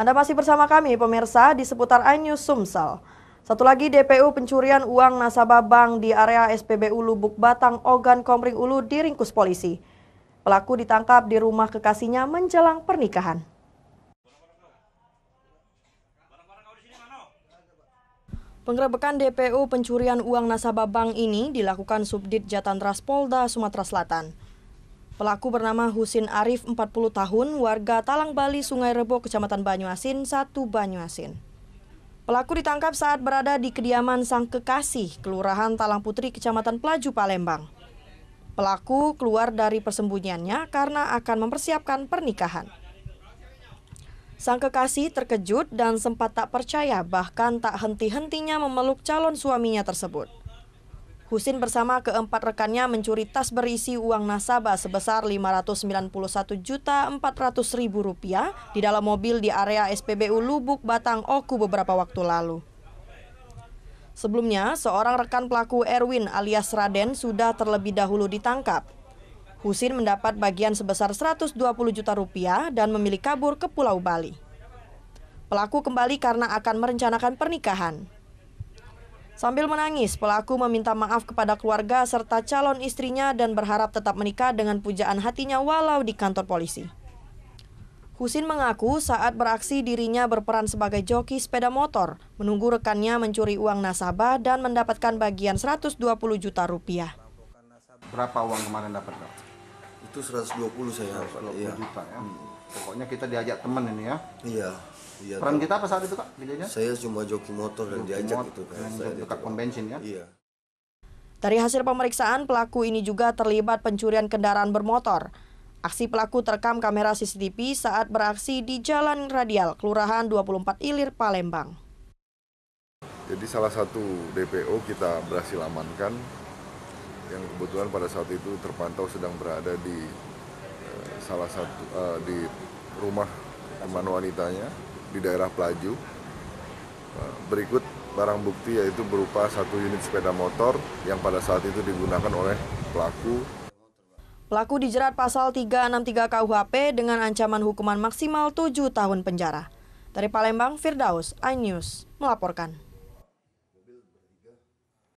Anda masih bersama kami pemirsa di seputar iNews Sumsel. Satu lagi DPU pencurian uang nasabah bank di area SPBU Lubuk Batang Ogan Komring Ulu diringkus polisi. Pelaku ditangkap di rumah kekasihnya menjelang pernikahan. Penggerebekan DPU pencurian uang nasabah bank ini dilakukan Subdit Jatantras Polda Sumatera Selatan. Pelaku bernama Husin Arif, 40 tahun, warga Talang Bali, Sungai Rebo, Kecamatan Banyuasin, 1 Banyuasin. Pelaku ditangkap saat berada di kediaman sang kekasih, Kelurahan Talang Putri, Kecamatan Pelaju, Palembang. Pelaku keluar dari persembunyiannya karena akan mempersiapkan pernikahan. Sang kekasih terkejut dan sempat tak percaya bahkan tak henti-hentinya memeluk calon suaminya tersebut. Husin bersama keempat rekannya mencuri tas berisi uang nasabah sebesar Rp591.400.000 di dalam mobil di area SPBU Lubuk Batang Oku beberapa waktu lalu. Sebelumnya, seorang rekan pelaku Erwin alias Raden sudah terlebih dahulu ditangkap. Husin mendapat bagian sebesar 120 juta rupiah dan memilih kabur ke Pulau Bali. Pelaku kembali karena akan merencanakan pernikahan. Sambil menangis, pelaku meminta maaf kepada keluarga serta calon istrinya dan berharap tetap menikah dengan pujaan hatinya walau di kantor polisi. Husin mengaku saat beraksi dirinya berperan sebagai joki sepeda motor, menunggu rekannya mencuri uang nasabah dan mendapatkan bagian 120 juta rupiah. Berapa uang kemarin dapat? itu 120 saya hafal iya. juta ya hmm. pokoknya kita diajak temen ini ya iya iya peran kita apa saat itu kak Bidanya? saya cuma joki motor dan diajak gitu, motor, itu kan saya dekat pom bensin ya iya dari hasil pemeriksaan, pelaku ini juga terlibat pencurian kendaraan bermotor. Aksi pelaku terekam kamera CCTV saat beraksi di Jalan Radial, Kelurahan 24 Ilir, Palembang. Jadi salah satu DPO kita berhasil amankan, yang kebetulan pada saat itu terpantau sedang berada di uh, salah satu uh, di rumah teman wanitanya di daerah Pelaju. Uh, berikut barang bukti yaitu berupa satu unit sepeda motor yang pada saat itu digunakan oleh pelaku. Pelaku dijerat pasal 363 KUHP dengan ancaman hukuman maksimal 7 tahun penjara. Dari Palembang, Firdaus, iNews, melaporkan.